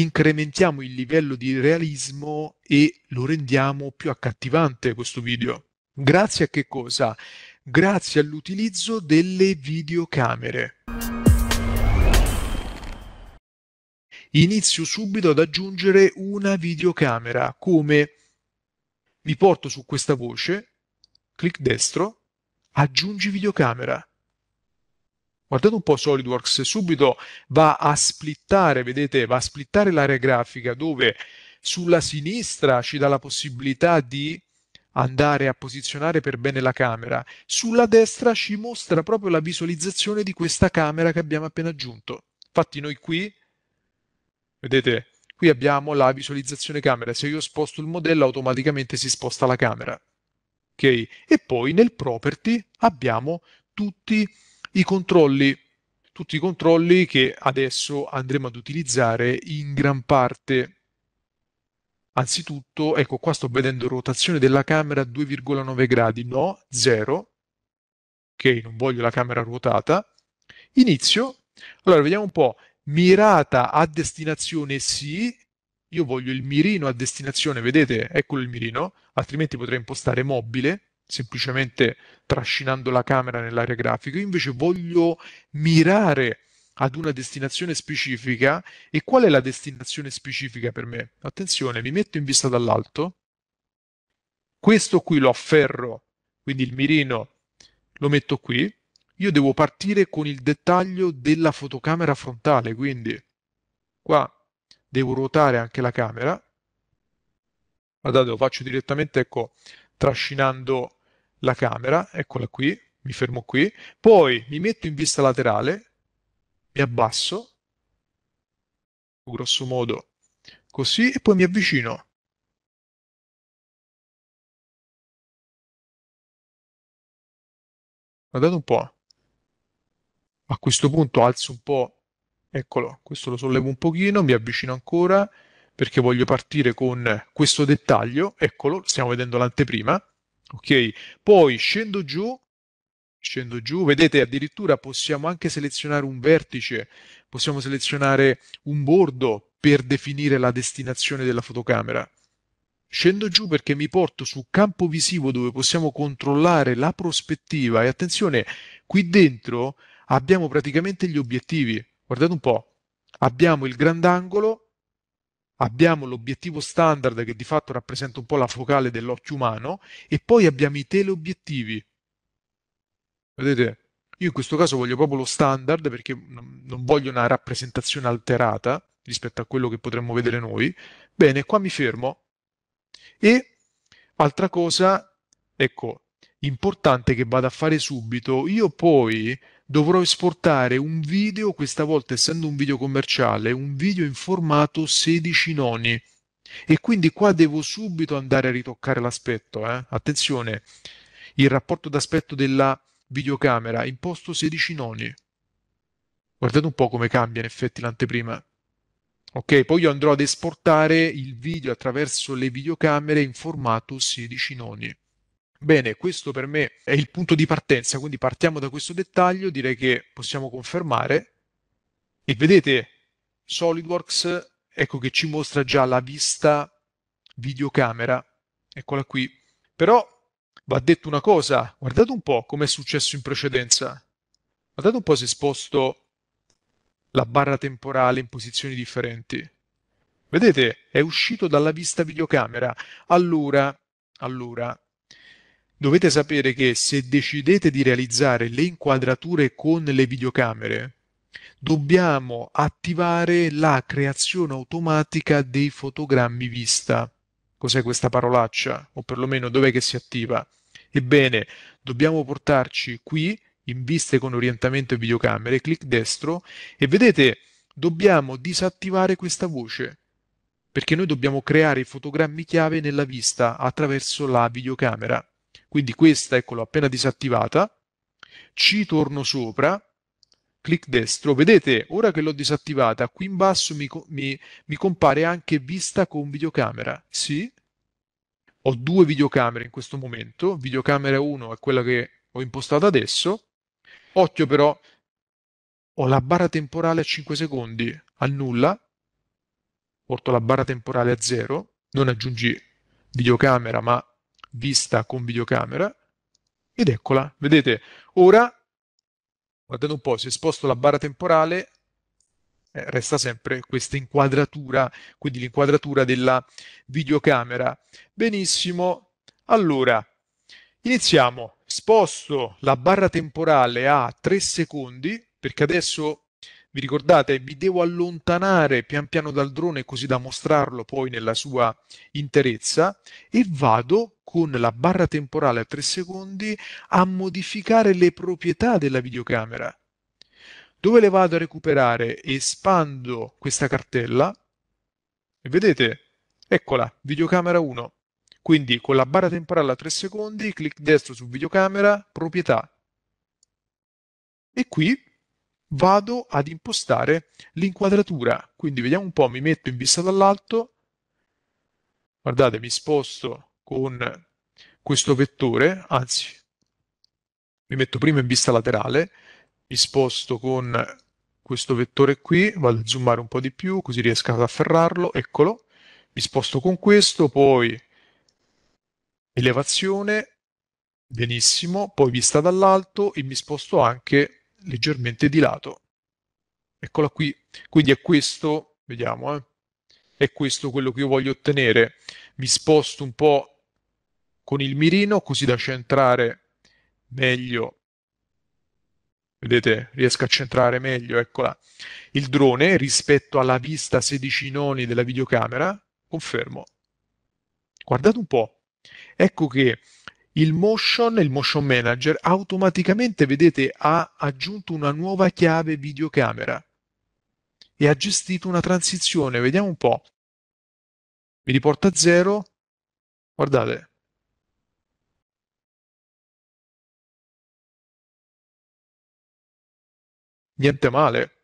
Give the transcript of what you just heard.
incrementiamo il livello di realismo e lo rendiamo più accattivante questo video. Grazie a che cosa? Grazie all'utilizzo delle videocamere. Inizio subito ad aggiungere una videocamera come mi porto su questa voce, clic destro, aggiungi videocamera. Guardate un po' SolidWorks, subito va a splittare, vedete, va a splittare l'area grafica dove sulla sinistra ci dà la possibilità di andare a posizionare per bene la camera, sulla destra ci mostra proprio la visualizzazione di questa camera che abbiamo appena aggiunto. Infatti noi qui, vedete, qui abbiamo la visualizzazione camera, se io sposto il modello automaticamente si sposta la camera. Okay? E poi nel property abbiamo tutti i i controlli, tutti i controlli che adesso andremo ad utilizzare in gran parte. Anzitutto, ecco qua sto vedendo rotazione della camera 2,9 gradi, no, 0, ok, non voglio la camera ruotata. Inizio, allora vediamo un po', mirata a destinazione sì, io voglio il mirino a destinazione, vedete, eccolo il mirino, altrimenti potrei impostare mobile, semplicemente trascinando la camera nell'area grafica, io invece voglio mirare ad una destinazione specifica e qual è la destinazione specifica per me? Attenzione, mi metto in vista dall'alto, questo qui lo afferro, quindi il mirino lo metto qui, io devo partire con il dettaglio della fotocamera frontale, quindi qua devo ruotare anche la camera, guardate lo faccio direttamente, ecco, trascinando la camera, eccola qui, mi fermo qui, poi mi metto in vista laterale, mi abbasso, grosso modo così, e poi mi avvicino. Guardate un po'. A questo punto alzo un po', eccolo, questo lo sollevo un pochino, mi avvicino ancora perché voglio partire con questo dettaglio, eccolo, stiamo vedendo l'anteprima, ok? Poi scendo giù, scendo giù, vedete addirittura possiamo anche selezionare un vertice, possiamo selezionare un bordo per definire la destinazione della fotocamera. Scendo giù perché mi porto su campo visivo dove possiamo controllare la prospettiva e attenzione, qui dentro abbiamo praticamente gli obiettivi. Guardate un po', abbiamo il grandangolo abbiamo l'obiettivo standard che di fatto rappresenta un po' la focale dell'occhio umano e poi abbiamo i teleobiettivi. Vedete? Io in questo caso voglio proprio lo standard perché non voglio una rappresentazione alterata rispetto a quello che potremmo vedere noi. Bene, qua mi fermo. E altra cosa, ecco, importante che vada a fare subito, io poi dovrò esportare un video, questa volta essendo un video commerciale, un video in formato 16 noni. E quindi qua devo subito andare a ritoccare l'aspetto. Eh? Attenzione, il rapporto d'aspetto della videocamera, imposto 16 noni. Guardate un po' come cambia in effetti l'anteprima. Ok, poi io andrò ad esportare il video attraverso le videocamere in formato 16 noni. Bene, questo per me è il punto di partenza, quindi partiamo da questo dettaglio, direi che possiamo confermare e vedete SolidWorks, ecco che ci mostra già la vista videocamera, eccola qui. Però va detto una cosa, guardate un po' come è successo in precedenza. Guardate un po' se sposto la barra temporale in posizioni differenti. Vedete, è uscito dalla vista videocamera. Allora, allora, dovete sapere che se decidete di realizzare le inquadrature con le videocamere, dobbiamo attivare la creazione automatica dei fotogrammi vista. Cos'è questa parolaccia? O perlomeno dov'è che si attiva? Ebbene, dobbiamo portarci qui in viste con orientamento e videocamere, clic destro e vedete dobbiamo disattivare questa voce perché noi dobbiamo creare i fotogrammi chiave nella vista attraverso la videocamera. Quindi questa, ecco, l'ho appena disattivata, ci torno sopra, clic destro, vedete, ora che l'ho disattivata, qui in basso mi, mi, mi compare anche vista con videocamera, sì? Ho due videocamere in questo momento, videocamera 1 è quella che ho impostato adesso, occhio però, ho la barra temporale a 5 secondi, annulla, porto la barra temporale a 0, non aggiungi videocamera ma vista con videocamera ed eccola, vedete, ora guardate un po', se sposto la barra temporale eh, resta sempre questa inquadratura, quindi l'inquadratura della videocamera. Benissimo, allora iniziamo, sposto la barra temporale a 3 secondi perché adesso vi ricordate, mi devo allontanare pian piano dal drone così da mostrarlo poi nella sua interezza e vado con la barra temporale a 3 secondi a modificare le proprietà della videocamera. Dove le vado a recuperare? Espando questa cartella e vedete, eccola, videocamera 1. Quindi con la barra temporale a 3 secondi, clic destro su videocamera, proprietà. E qui vado ad impostare l'inquadratura. Quindi vediamo un po', mi metto in vista dall'alto, guardate, mi sposto con questo vettore, anzi, mi metto prima in vista laterale, mi sposto con questo vettore qui, vado a zoomare un po' di più, così riesco ad afferrarlo, eccolo, mi sposto con questo, poi elevazione, benissimo, poi vista dall'alto e mi sposto anche leggermente di lato. Eccola qui, quindi è questo, vediamo, eh, è questo quello che io voglio ottenere. Mi sposto un po' con il mirino così da centrare meglio vedete riesco a centrare meglio eccola il drone rispetto alla vista 16 noni della videocamera confermo guardate un po' ecco che il motion, il motion manager, automaticamente vedete ha aggiunto una nuova chiave videocamera e ha gestito una transizione. Vediamo un po'. Mi riporta a 0. Guardate. Niente male.